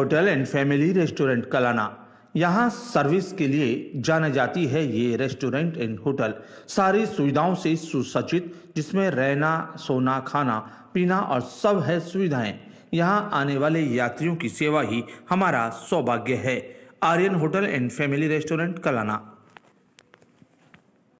hotel and family restaurant Kalana यहाँ service के लिए जाना जाती है ये रेस्टोरेंट एंड होटल सारी सुविधाओं से सुसज्जित जिसमें रहना सोना खाना पीना और सब है सुविधाएं यहाँ आने वाले यात्रियों की सेवा ही हमारा सौभाग्य है Aryan hotel and family restaurant Kalana